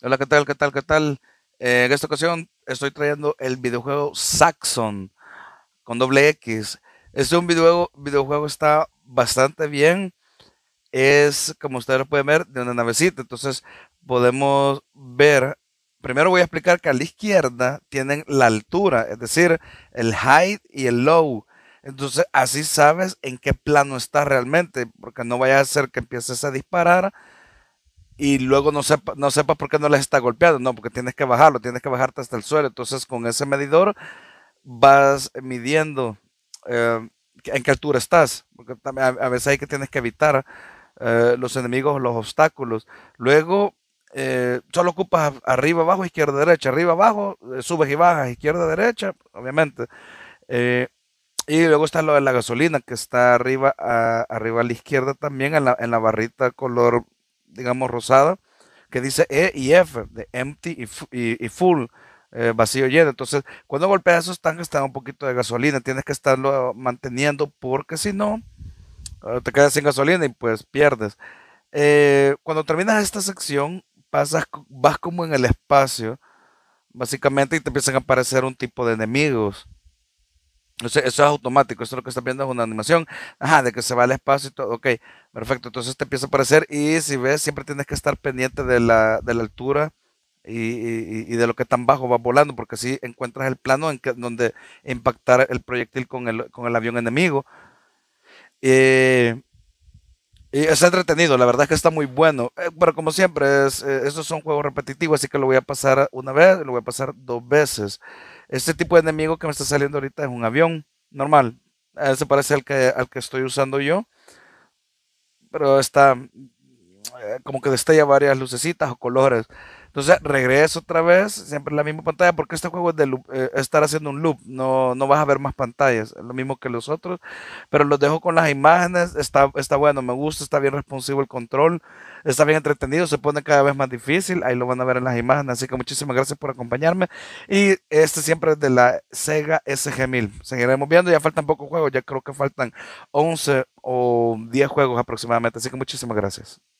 Hola, ¿qué tal? ¿Qué tal? ¿Qué tal? Eh, en esta ocasión estoy trayendo el videojuego Saxon con doble X. Este es un videojuego, videojuego está bastante bien. Es, como ustedes pueden ver, de una navecita. Entonces podemos ver, primero voy a explicar que a la izquierda tienen la altura, es decir, el high y el low. Entonces así sabes en qué plano está realmente, porque no vaya a ser que empieces a disparar y luego no sepas no por qué no les está golpeando, no, porque tienes que bajarlo, tienes que bajarte hasta el suelo. Entonces con ese medidor vas midiendo eh, en qué altura estás, porque a, a, veces hay que tienes que evitar eh, los enemigos, los obstáculos. Luego eh, solo ocupas arriba, abajo, izquierda, derecha, arriba, abajo, subes y bajas, izquierda, derecha, obviamente. y luego está lo de la gasolina, que está arriba a, arriba a la izquierda también, en la, en la barrita color digamos, rosada, que dice E y F, de empty y, full, eh, vacío lleno. Entonces, cuando golpeas esos tanques, te da un poquito de gasolina, tienes que estarlo manteniendo porque si no, eh, te quedas sin gasolina y pues pierdes. Eh, cuando terminas esta sección, pasas, vas como en el espacio, básicamente, y te empiezan a aparecer un tipo de enemigos. Eso, eso es automático, eso es lo que estás viendo, es una animación. Ajá, de que se va al espacio y todo. Ok, perfecto. Entonces te empieza a aparecer y si ves, siempre tienes que estar pendiente de la, altura y, de lo que tan bajo va volando, porque así encuentras el plano en donde impactar el proyectil con el, avión enemigo. Eh, y es entretenido, la verdad es que está muy bueno. Eh, pero como siempre, es, eh, estos son juegos repetitivos, así que lo voy a pasar una vez, lo voy a pasar dos veces. Este tipo de enemigo que me está saliendo ahorita es un avión normal. Se parece al que, al que estoy usando yo. Pero está eh, como que destella varias lucecitas o colores. Entonces regreso otra vez, siempre la misma pantalla, porque este juego es de eh, estar haciendo un loop, no, no vas a ver más pantallas, lo mismo que los otros, pero los dejo con las imágenes, está, está bueno, me gusta, está bien responsivo el control, está bien entretenido, se pone cada vez más difícil, ahí lo van a ver en las imágenes, así que muchísimas gracias por acompañarme y este siempre es de la Sega SG1000, seguiremos viendo, ya faltan pocos juegos, ya creo que faltan 11 o 10 juegos aproximadamente, así que muchísimas gracias.